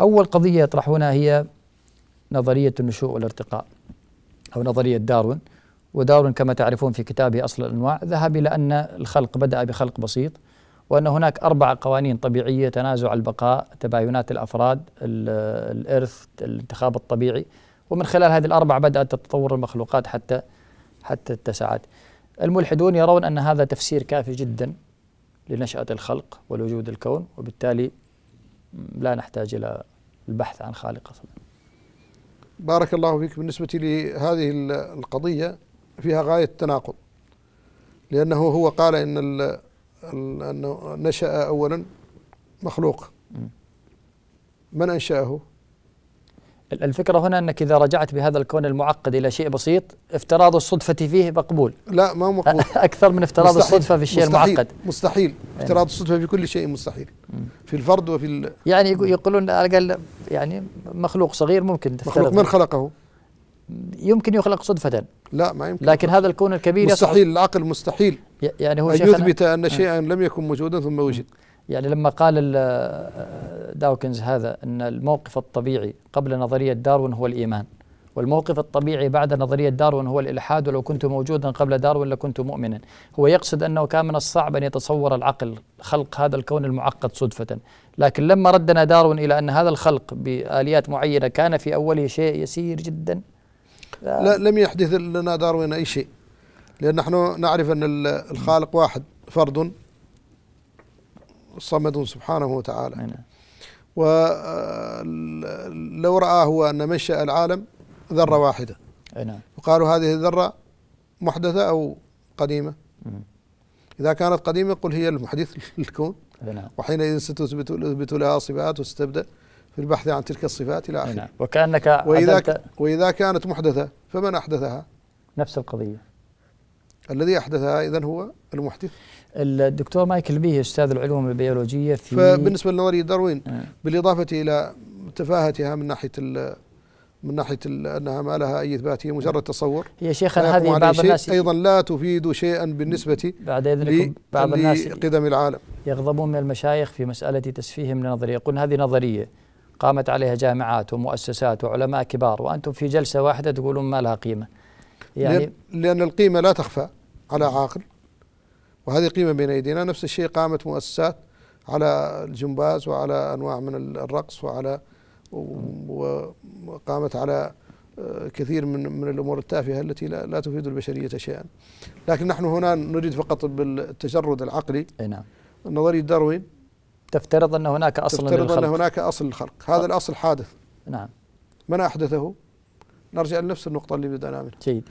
أول قضية يطرحونها هي نظرية النشوء والارتقاء أو نظرية داروين وداروين كما تعرفون في كتابه أصل الأنواع ذهب إلى أن الخلق بدأ بخلق بسيط وأن هناك أربع قوانين طبيعية تنازع البقاء تباينات الأفراد الإرث الانتخاب الطبيعي ومن خلال هذه الأربع بدأت تتطور المخلوقات حتى حتى اتسعت الملحدون يرون أن هذا تفسير كافي جدا لنشأة الخلق ولوجود الكون وبالتالي لا نحتاج إلى البحث عن خالق أصلا بارك الله فيك بالنسبة لهذه القضية فيها غاية التناقض لأنه هو قال إن أنه نشأ أولا مخلوق من أنشأه الفكرة هنا أنك إذا رجعت بهذا الكون المعقد إلى شيء بسيط افتراض الصدفة فيه مقبول لا ما هو مقبول أكثر من افتراض مستحيل الصدفة في الشيء مستحيل المعقد مستحيل يعني افتراض يعني الصدفة في كل شيء مستحيل في الفرد وفي ال يعني يقولون على الأقل يعني مخلوق صغير ممكن مخلوق من خلقه؟ يمكن يخلق صدفة لا ما يمكن لكن هذا الكون الكبير مستحيل العقل مستحيل يعني هو أن يثبت أن آه. شيئا لم يكن موجودا ثم وجد يعني لما قال داوكنز هذا أن الموقف الطبيعي قبل نظرية داروين هو الإيمان والموقف الطبيعي بعد نظرية داروين هو الإلحاد ولو كنت موجودا قبل داروين لكنت مؤمنا هو يقصد أنه كان من الصعب أن يتصور العقل خلق هذا الكون المعقد صدفة لكن لما ردنا داروين إلى أن هذا الخلق بآليات معينة كان في أوله شيء يسير جدا لا لم يحدث لنا داروين أي شيء لأن نحن نعرف أن الخالق واحد فرد صمد سبحانه وتعالى نعم. ولو آه، رأى هو أن مشى العالم ذرة نعم. واحدة نعم وقالوا هذه الذرة محدثة أو قديمة إذا كانت قديمة قل هي المحدث للكون نعم وحينئذ ستثبت اثبت لها صفات وستبدأ في البحث عن تلك الصفات إلى آخره نعم. وكأنك وإذا, وإذا كانت محدثة فمن أحدثها؟ نفس القضية الذي أحدثها إذا هو المحدث الدكتور مايكل بيه أستاذ العلوم البيولوجية في فبالنسبة لنظرية داروين آه. بالإضافة إلى تفاهتها من ناحية من ناحية أنها ما لها أي إثبات هي مجرد تصور هي شيخ هذه بعض الناس أيضا لا تفيد شيئا بالنسبة بعد إذنكم بعض الناس قدم العالم يغضبون من المشايخ في مسألة تسفيههم لنظرية يقولون هذه نظرية قامت عليها جامعات ومؤسسات وعلماء كبار وأنتم في جلسة واحدة تقولون ما لها قيمة يعني لأن القيمة لا تخفى على عاقل وهذه قيمة بين أيدينا نفس الشيء قامت مؤسسات على الجمباز وعلى أنواع من الرقص وعلى وقامت على آه، كثير من من الامور التافهه التي لا, لا تفيد البشريه شيئا. لكن نحن هنا نريد فقط بالتجرد العقلي اي نعم نظريه داروين تفترض ان هناك اصل تفترض للخلق. ان هناك اصل للخلق، هذا أه. الاصل حادث نعم من احدثه؟ نرجع لنفس النقطه اللي بدانا منها جيد